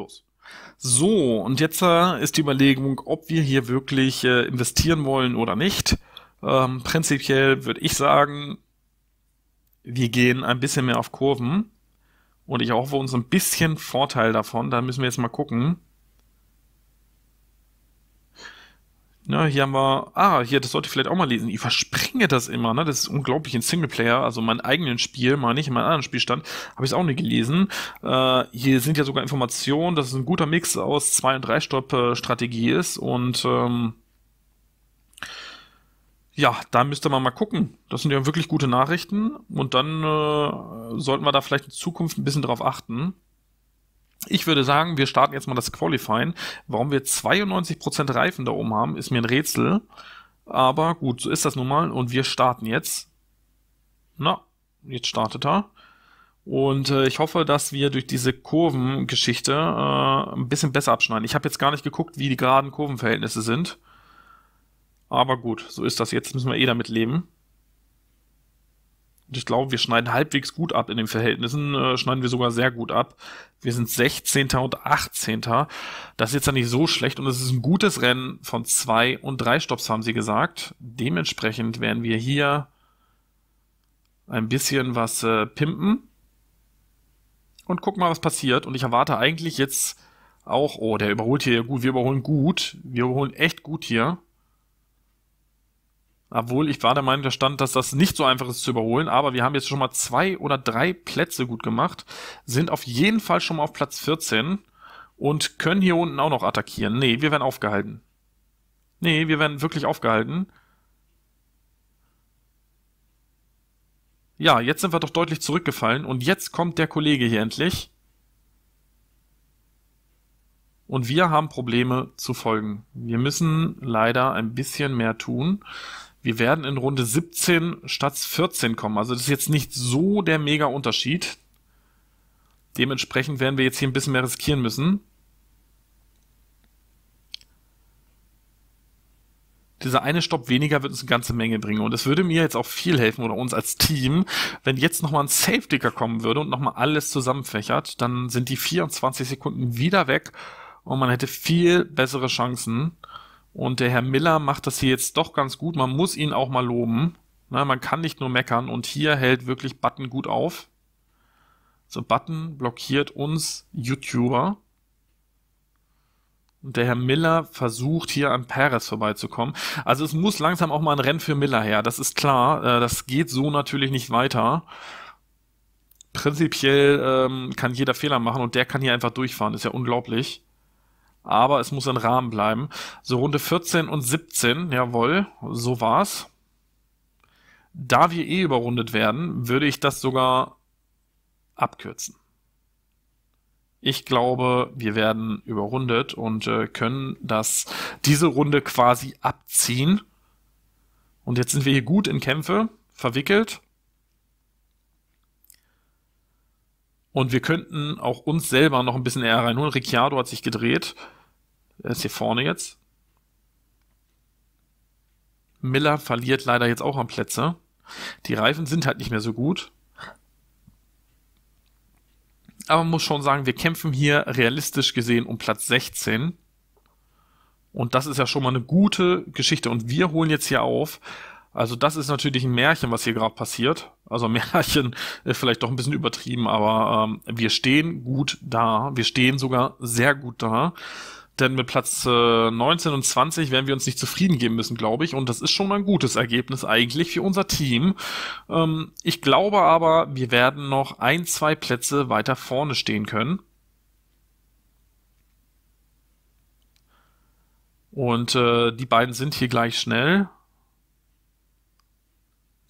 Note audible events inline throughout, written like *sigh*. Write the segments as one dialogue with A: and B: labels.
A: los. So, und jetzt äh, ist die Überlegung, ob wir hier wirklich äh, investieren wollen oder nicht. Ähm, prinzipiell würde ich sagen, wir gehen ein bisschen mehr auf Kurven. Und ich hoffe uns ein bisschen Vorteil davon. Da müssen wir jetzt mal gucken. Ja, ne, hier haben wir, ah, hier, das sollte ich vielleicht auch mal lesen. Ich verspringe das immer, ne? Das ist unglaublich in Singleplayer, also mein eigenen Spiel, mal nicht in meinem anderen Spielstand, habe ich es auch nie gelesen. Äh, hier sind ja sogar Informationen, dass es ein guter Mix aus 2- und 3-Stopp-Strategie ist und ähm, ja, da müsste man mal gucken. Das sind ja wirklich gute Nachrichten und dann äh, sollten wir da vielleicht in Zukunft ein bisschen drauf achten. Ich würde sagen, wir starten jetzt mal das Qualifying. Warum wir 92% Reifen da oben haben, ist mir ein Rätsel. Aber gut, so ist das nun mal. Und wir starten jetzt. Na, jetzt startet er. Und äh, ich hoffe, dass wir durch diese Kurvengeschichte äh, ein bisschen besser abschneiden. Ich habe jetzt gar nicht geguckt, wie die geraden Kurvenverhältnisse sind. Aber gut, so ist das. Jetzt müssen wir eh damit leben ich glaube, wir schneiden halbwegs gut ab in den Verhältnissen, äh, schneiden wir sogar sehr gut ab. Wir sind 16. und 18. Das ist jetzt ja nicht so schlecht und es ist ein gutes Rennen von zwei und drei Stops, haben sie gesagt. Dementsprechend werden wir hier ein bisschen was äh, pimpen und gucken mal, was passiert. Und ich erwarte eigentlich jetzt auch, oh, der überholt hier gut, wir überholen gut, wir überholen echt gut hier. Obwohl ich war der Meinung, der stand, dass das nicht so einfach ist zu überholen, aber wir haben jetzt schon mal zwei oder drei Plätze gut gemacht, sind auf jeden Fall schon mal auf Platz 14 und können hier unten auch noch attackieren. Nee, wir werden aufgehalten. Nee, wir werden wirklich aufgehalten. Ja, jetzt sind wir doch deutlich zurückgefallen und jetzt kommt der Kollege hier endlich. Und wir haben Probleme zu folgen. Wir müssen leider ein bisschen mehr tun. Wir werden in Runde 17 statt 14 kommen. Also das ist jetzt nicht so der mega Unterschied. Dementsprechend werden wir jetzt hier ein bisschen mehr riskieren müssen. dieser eine Stopp weniger wird uns eine ganze Menge bringen. Und es würde mir jetzt auch viel helfen oder uns als Team, wenn jetzt nochmal ein Safe Dicker kommen würde und nochmal alles zusammenfächert, dann sind die 24 Sekunden wieder weg und man hätte viel bessere Chancen. Und der Herr Miller macht das hier jetzt doch ganz gut. Man muss ihn auch mal loben. Na, man kann nicht nur meckern. Und hier hält wirklich Button gut auf. So, Button blockiert uns YouTuber. Und der Herr Miller versucht hier an Perez vorbeizukommen. Also es muss langsam auch mal ein Rennen für Miller her. Das ist klar. Äh, das geht so natürlich nicht weiter. Prinzipiell ähm, kann jeder Fehler machen und der kann hier einfach durchfahren. Ist ja unglaublich aber es muss ein Rahmen bleiben. So Runde 14 und 17, jawohl, so war's. Da wir eh überrundet werden, würde ich das sogar abkürzen. Ich glaube, wir werden überrundet und äh, können das diese Runde quasi abziehen. Und jetzt sind wir hier gut in Kämpfe verwickelt. Und wir könnten auch uns selber noch ein bisschen eher reinholen. Ricciardo hat sich gedreht. Er ist hier vorne jetzt. Miller verliert leider jetzt auch an Plätze. Die Reifen sind halt nicht mehr so gut. Aber man muss schon sagen, wir kämpfen hier realistisch gesehen um Platz 16. Und das ist ja schon mal eine gute Geschichte. Und wir holen jetzt hier auf also das ist natürlich ein Märchen, was hier gerade passiert. Also *laughs* Märchen ist vielleicht doch ein bisschen übertrieben, aber ähm, wir stehen gut da. Wir stehen sogar sehr gut da. Denn mit Platz äh, 19 und 20 werden wir uns nicht zufrieden geben müssen, glaube ich. Und das ist schon ein gutes Ergebnis eigentlich für unser Team. Ähm, ich glaube aber, wir werden noch ein, zwei Plätze weiter vorne stehen können. Und äh, die beiden sind hier gleich schnell.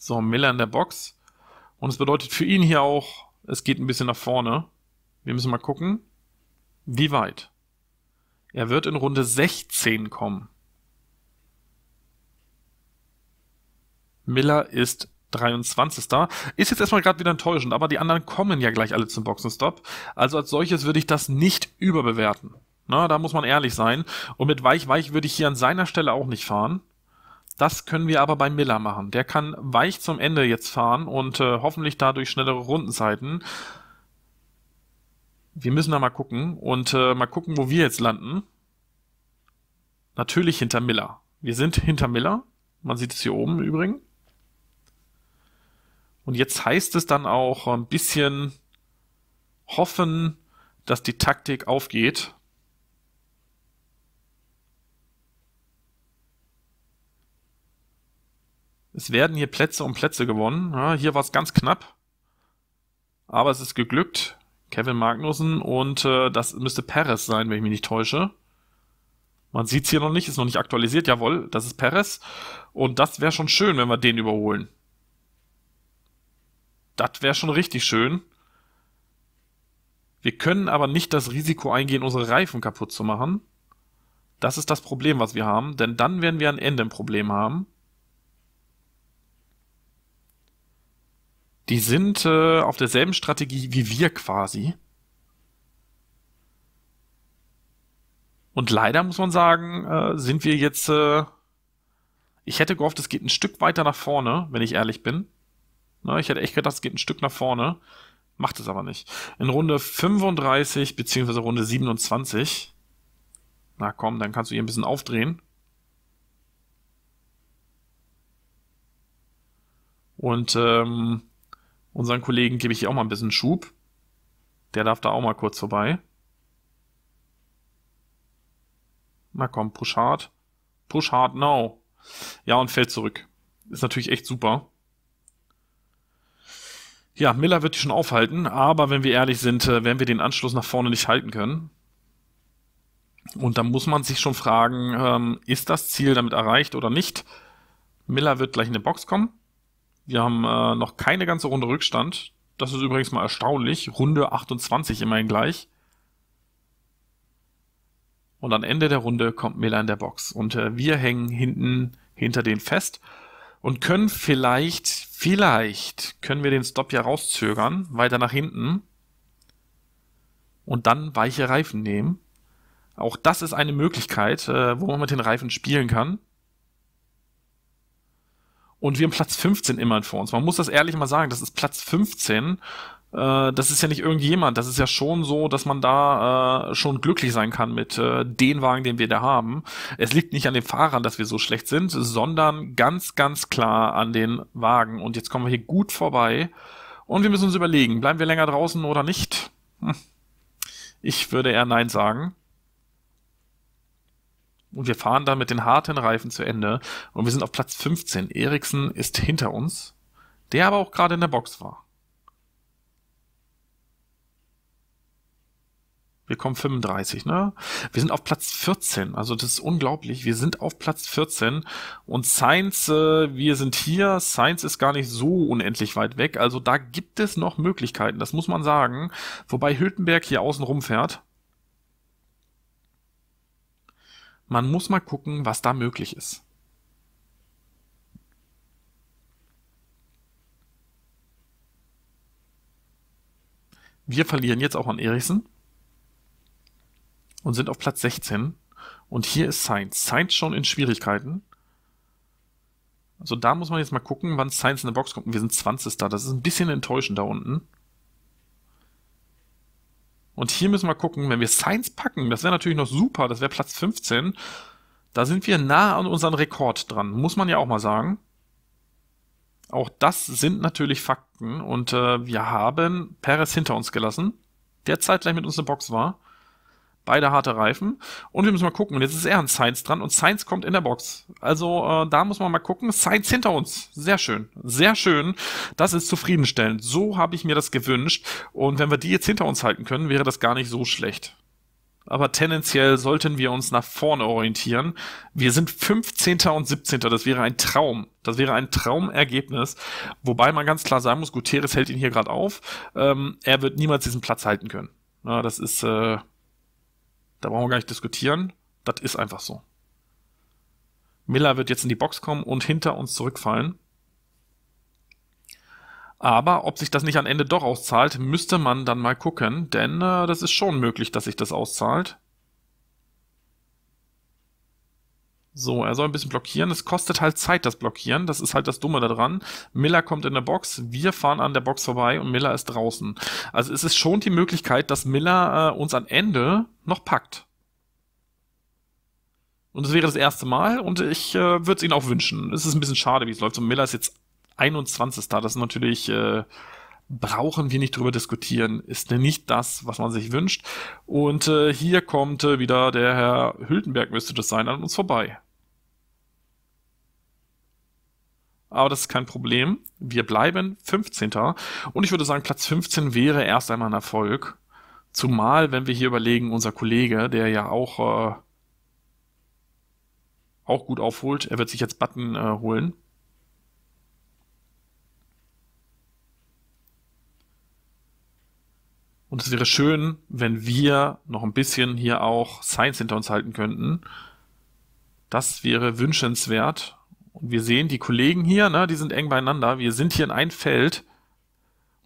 A: So, Miller in der Box. Und es bedeutet für ihn hier auch, es geht ein bisschen nach vorne. Wir müssen mal gucken, wie weit. Er wird in Runde 16 kommen. Miller ist 23. Ist jetzt erstmal gerade wieder enttäuschend, aber die anderen kommen ja gleich alle zum Boxenstopp. Also als solches würde ich das nicht überbewerten. Na, da muss man ehrlich sein. Und mit Weich Weich würde ich hier an seiner Stelle auch nicht fahren. Das können wir aber bei Miller machen. Der kann weich zum Ende jetzt fahren und äh, hoffentlich dadurch schnellere Rundenzeiten. Wir müssen da mal gucken und äh, mal gucken, wo wir jetzt landen. Natürlich hinter Miller. Wir sind hinter Miller. Man sieht es hier oben im Übrigen. Und jetzt heißt es dann auch ein bisschen hoffen, dass die Taktik aufgeht. Es werden hier Plätze um Plätze gewonnen. Ja, hier war es ganz knapp. Aber es ist geglückt. Kevin Magnussen und äh, das müsste Perez sein, wenn ich mich nicht täusche. Man sieht es hier noch nicht, ist noch nicht aktualisiert. Jawohl, das ist Perez. Und das wäre schon schön, wenn wir den überholen. Das wäre schon richtig schön. Wir können aber nicht das Risiko eingehen, unsere Reifen kaputt zu machen. Das ist das Problem, was wir haben, denn dann werden wir ein Ende ein Problem haben. Die sind äh, auf derselben Strategie wie wir quasi. Und leider muss man sagen, äh, sind wir jetzt. Äh, ich hätte gehofft, es geht ein Stück weiter nach vorne, wenn ich ehrlich bin. Ne, ich hätte echt gedacht, es geht ein Stück nach vorne. Macht es aber nicht. In Runde 35 bzw. Runde 27. Na komm, dann kannst du hier ein bisschen aufdrehen. Und ähm, Unseren Kollegen gebe ich hier auch mal ein bisschen Schub. Der darf da auch mal kurz vorbei. Na komm, push hard. Push hard now. Ja, und fällt zurück. Ist natürlich echt super. Ja, Miller wird die schon aufhalten, aber wenn wir ehrlich sind, äh, werden wir den Anschluss nach vorne nicht halten können. Und da muss man sich schon fragen, ähm, ist das Ziel damit erreicht oder nicht? Miller wird gleich in eine Box kommen. Wir haben äh, noch keine ganze Runde Rückstand. Das ist übrigens mal erstaunlich. Runde 28 immerhin gleich. Und am Ende der Runde kommt Miller in der Box. Und äh, wir hängen hinten hinter den fest und können vielleicht, vielleicht können wir den Stop ja rauszögern, weiter nach hinten und dann weiche Reifen nehmen. Auch das ist eine Möglichkeit, äh, wo man mit den Reifen spielen kann. Und wir haben Platz 15 immerhin vor uns. Man muss das ehrlich mal sagen, das ist Platz 15 äh, das ist ja nicht irgendjemand, das ist ja schon so, dass man da äh, schon glücklich sein kann mit äh, den Wagen, den wir da haben. Es liegt nicht an den Fahrern, dass wir so schlecht sind, sondern ganz, ganz klar an den Wagen. Und jetzt kommen wir hier gut vorbei und wir müssen uns überlegen, bleiben wir länger draußen oder nicht? Hm. Ich würde eher Nein sagen. Und wir fahren da mit den harten Reifen zu Ende. Und wir sind auf Platz 15. Eriksen ist hinter uns, der aber auch gerade in der Box war. Wir kommen 35, ne? Wir sind auf Platz 14. Also das ist unglaublich. Wir sind auf Platz 14. Und Science, äh, wir sind hier. Science ist gar nicht so unendlich weit weg. Also da gibt es noch Möglichkeiten. Das muss man sagen. Wobei Hültenberg hier außen rumfährt. Man muss mal gucken, was da möglich ist. Wir verlieren jetzt auch an Eriksen und sind auf Platz 16. Und hier ist Sainz. Sainz schon in Schwierigkeiten. Also da muss man jetzt mal gucken, wann Sainz in der Box kommt. wir sind 20. Das ist ein bisschen enttäuschend da unten. Und hier müssen wir gucken, wenn wir Sainz packen, das wäre natürlich noch super, das wäre Platz 15. Da sind wir nah an unserem Rekord dran, muss man ja auch mal sagen. Auch das sind natürlich Fakten und äh, wir haben Perez hinter uns gelassen, der zeitgleich mit uns in der Box war beide harte Reifen. Und wir müssen mal gucken, und jetzt ist er an Science dran und Science kommt in der Box. Also äh, da muss man mal gucken. Science hinter uns. Sehr schön. Sehr schön. Das ist zufriedenstellend. So habe ich mir das gewünscht. Und wenn wir die jetzt hinter uns halten können, wäre das gar nicht so schlecht. Aber tendenziell sollten wir uns nach vorne orientieren. Wir sind 15. und 17. Das wäre ein Traum. Das wäre ein Traumergebnis. Wobei man ganz klar sagen muss, Guterres hält ihn hier gerade auf. Ähm, er wird niemals diesen Platz halten können. Ja, das ist äh, da brauchen wir gar nicht diskutieren. Das ist einfach so. Miller wird jetzt in die Box kommen und hinter uns zurückfallen. Aber ob sich das nicht am Ende doch auszahlt, müsste man dann mal gucken, denn äh, das ist schon möglich, dass sich das auszahlt. So, er soll ein bisschen blockieren. Es kostet halt Zeit, das Blockieren. Das ist halt das Dumme daran. Miller kommt in der Box, wir fahren an der Box vorbei und Miller ist draußen. Also es ist schon die Möglichkeit, dass Miller äh, uns am Ende noch packt. Und es wäre das erste Mal und ich äh, würde es ihnen auch wünschen. Es ist ein bisschen schade, wie es läuft. Und Miller ist jetzt 21. Das ist natürlich äh, brauchen wir nicht drüber diskutieren, ist nicht das, was man sich wünscht. Und äh, hier kommt äh, wieder der Herr Hültenberg, müsste das sein, an uns vorbei. Aber das ist kein Problem. Wir bleiben 15. Und ich würde sagen, Platz 15 wäre erst einmal ein Erfolg. Zumal, wenn wir hier überlegen, unser Kollege, der ja auch, äh, auch gut aufholt, er wird sich jetzt Button äh, holen. Und es wäre schön, wenn wir noch ein bisschen hier auch Science hinter uns halten könnten. Das wäre wünschenswert. Und wir sehen, die Kollegen hier, ne, die sind eng beieinander. Wir sind hier in ein Feld.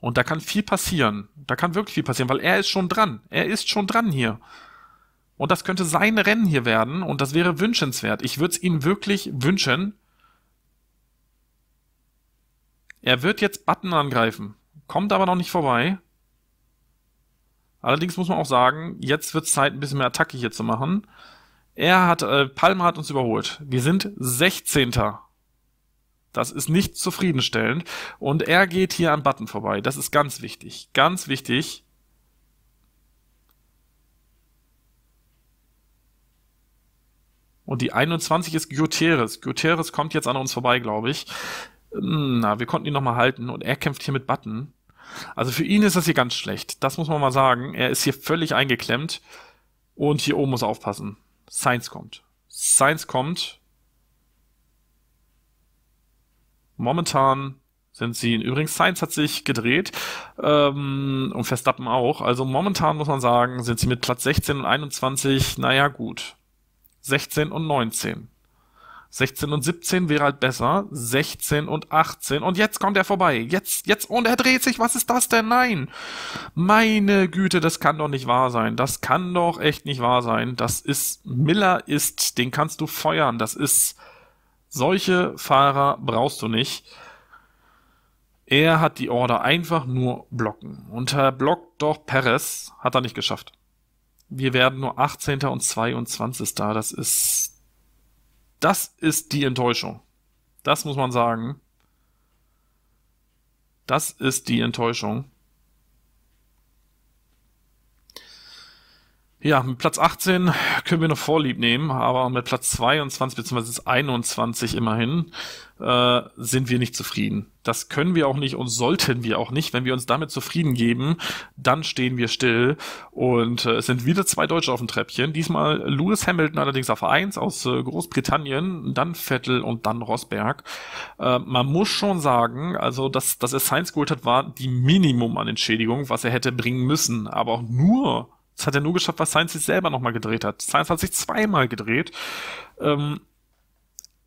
A: Und da kann viel passieren. Da kann wirklich viel passieren, weil er ist schon dran. Er ist schon dran hier. Und das könnte sein Rennen hier werden. Und das wäre wünschenswert. Ich würde es ihm wirklich wünschen. Er wird jetzt Button angreifen. Kommt aber noch nicht vorbei. Allerdings muss man auch sagen, jetzt wird es Zeit, ein bisschen mehr Attacke hier zu machen. Er hat, äh, Palma hat uns überholt. Wir sind 16. Das ist nicht zufriedenstellend. Und er geht hier an Button vorbei. Das ist ganz wichtig. Ganz wichtig. Und die 21 ist Gutierrez. Gutierrez kommt jetzt an uns vorbei, glaube ich. Hm, na, wir konnten ihn nochmal halten. Und er kämpft hier mit Button. Also für ihn ist das hier ganz schlecht. Das muss man mal sagen. Er ist hier völlig eingeklemmt. Und hier oben muss er aufpassen. Science kommt. Science kommt. Momentan sind sie. Übrigens, Science hat sich gedreht ähm, und Verstappen auch. Also momentan muss man sagen, sind sie mit Platz 16 und 21, naja gut. 16 und 19. 16 und 17 wäre halt besser. 16 und 18. Und jetzt kommt er vorbei. Jetzt, jetzt. Und er dreht sich. Was ist das denn? Nein. Meine Güte, das kann doch nicht wahr sein. Das kann doch echt nicht wahr sein. Das ist, Miller ist, den kannst du feuern. Das ist, solche Fahrer brauchst du nicht. Er hat die Order einfach nur blocken. Und er blockt doch Perez. Hat er nicht geschafft. Wir werden nur 18. und 22. Das ist, das ist die Enttäuschung. Das muss man sagen. Das ist die Enttäuschung. Ja, mit Platz 18 können wir noch Vorlieb nehmen, aber mit Platz 22 bzw. 21 immerhin äh, sind wir nicht zufrieden. Das können wir auch nicht und sollten wir auch nicht. Wenn wir uns damit zufrieden geben, dann stehen wir still und äh, es sind wieder zwei Deutsche auf dem Treppchen. Diesmal Lewis Hamilton allerdings auf 1 aus äh, Großbritannien, dann Vettel und dann Rosberg. Äh, man muss schon sagen, also dass, dass er Science geholt hat, war die Minimum an Entschädigung, was er hätte bringen müssen, aber auch nur das hat er nur geschafft, was Science sich selber nochmal gedreht hat. Science hat sich zweimal gedreht. Ähm,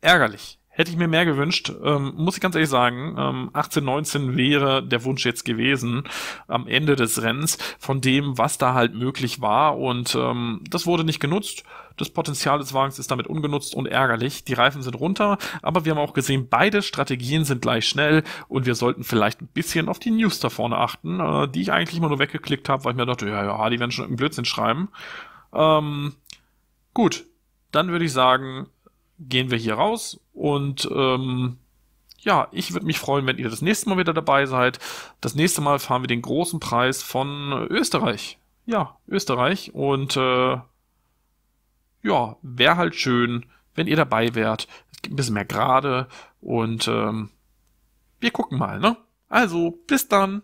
A: ärgerlich. Hätte ich mir mehr gewünscht, ähm, muss ich ganz ehrlich sagen. Ähm, 18, 19 wäre der Wunsch jetzt gewesen am Ende des Rennens von dem, was da halt möglich war. Und ähm, das wurde nicht genutzt. Das Potenzial des Wagens ist damit ungenutzt und ärgerlich. Die Reifen sind runter, aber wir haben auch gesehen, beide Strategien sind gleich schnell und wir sollten vielleicht ein bisschen auf die News da vorne achten, äh, die ich eigentlich immer nur weggeklickt habe, weil ich mir dachte, ja, ja, die werden schon einen Blödsinn schreiben. Ähm, gut, dann würde ich sagen, gehen wir hier raus und ähm, ja, ich würde mich freuen, wenn ihr das nächste Mal wieder dabei seid. Das nächste Mal fahren wir den großen Preis von Österreich. Ja, Österreich. Und äh, ja, wäre halt schön, wenn ihr dabei wärt. Es gibt ein bisschen mehr Gerade und ähm, wir gucken mal, ne? Also, bis dann.